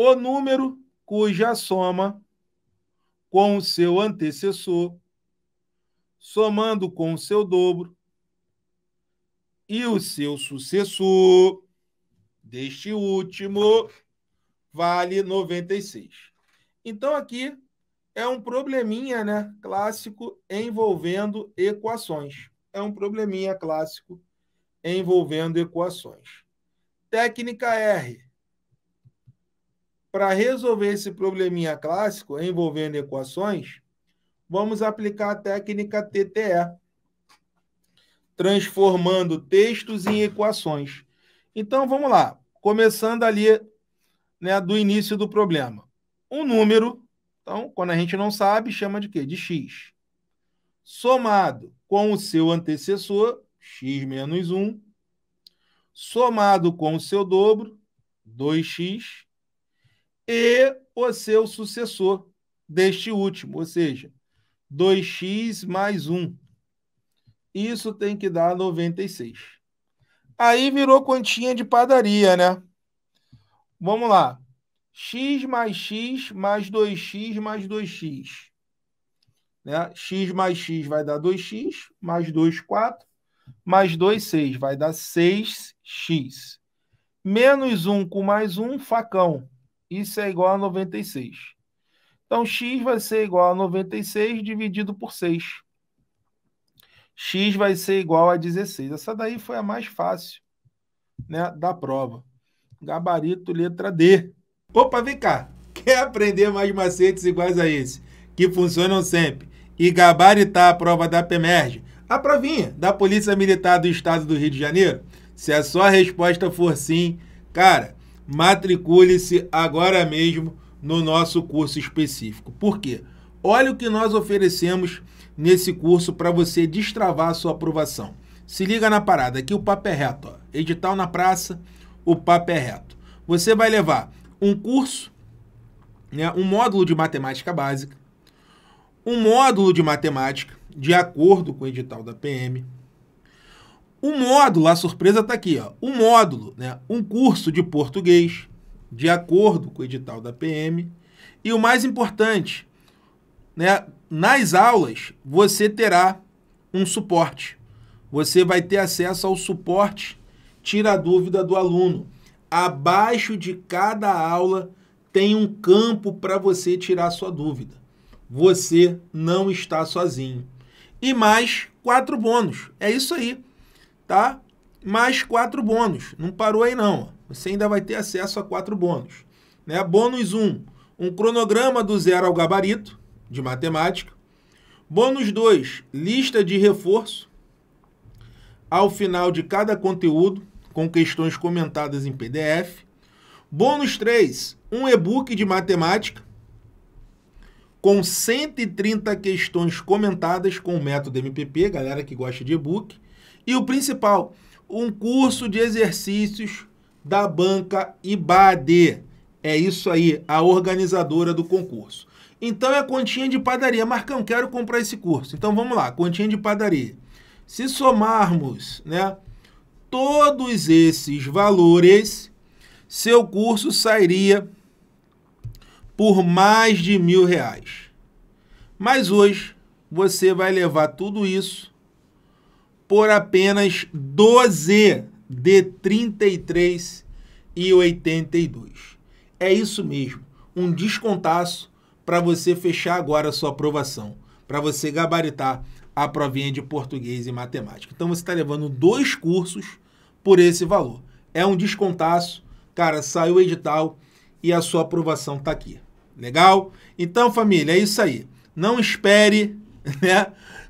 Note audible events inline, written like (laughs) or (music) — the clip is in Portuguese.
o número cuja soma com o seu antecessor, somando com o seu dobro, e o seu sucessor deste último vale 96. Então aqui é um probleminha, né, clássico envolvendo equações. É um probleminha clássico envolvendo equações. Técnica R para resolver esse probleminha clássico envolvendo equações, vamos aplicar a técnica TTE, transformando textos em equações. Então vamos lá, começando ali né, do início do problema. Um número, então, quando a gente não sabe, chama de quê? De x. Somado com o seu antecessor, x menos 1, somado com o seu dobro, 2x, e o seu sucessor deste último, ou seja, 2x mais 1. Isso tem que dar 96. Aí virou continha de padaria, né? Vamos lá. x mais x mais 2x mais 2x. Né? x mais x vai dar 2x, mais 2, 4, mais 2, 6, vai dar 6x. Menos 1 com mais 1, facão. Isso é igual a 96. Então, x vai ser igual a 96 dividido por 6. x vai ser igual a 16. Essa daí foi a mais fácil né, da prova. Gabarito letra D. Opa, vem cá. Quer aprender mais macetes iguais a esse, que funcionam sempre, e gabaritar a prova da PEMERGE? a provinha da Polícia Militar do Estado do Rio de Janeiro? Se a sua resposta for sim, cara, matricule-se agora mesmo no nosso curso específico. Por quê? Olha o que nós oferecemos nesse curso para você destravar a sua aprovação. Se liga na parada, aqui o papo é reto. Ó. Edital na praça, o papo é reto. Você vai levar um curso, né, um módulo de matemática básica, um módulo de matemática, de acordo com o edital da PM, o módulo, a surpresa está aqui, ó. O módulo, né? Um curso de português, de acordo com o edital da PM. E o mais importante, né? Nas aulas você terá um suporte. Você vai ter acesso ao suporte tira a dúvida do aluno. Abaixo de cada aula tem um campo para você tirar sua dúvida. Você não está sozinho. E mais quatro bônus. É isso aí tá? Mais quatro bônus. Não parou aí não. Você ainda vai ter acesso a quatro bônus, né? Bônus 1, um, um cronograma do zero ao gabarito de matemática. Bônus 2, lista de reforço ao final de cada conteúdo com questões comentadas em PDF. Bônus 3, um e-book de matemática com 130 questões comentadas com o método MPP, galera que gosta de e-book. E o principal, um curso de exercícios da banca IBADE É isso aí, a organizadora do concurso. Então é a continha de padaria. Marcão, quero comprar esse curso. Então vamos lá, continha de padaria. Se somarmos, né, todos esses valores, seu curso sairia por mais de mil reais. Mas hoje você vai levar tudo isso por apenas 12 de 33 e 82. É isso mesmo, um descontaço para você fechar agora a sua aprovação, para você gabaritar a provinha de português e matemática. Então você está levando dois cursos por esse valor. É um descontaço, cara, saiu o edital e a sua aprovação está aqui. Legal? Então, família, é isso aí. Não espere, (laughs) né?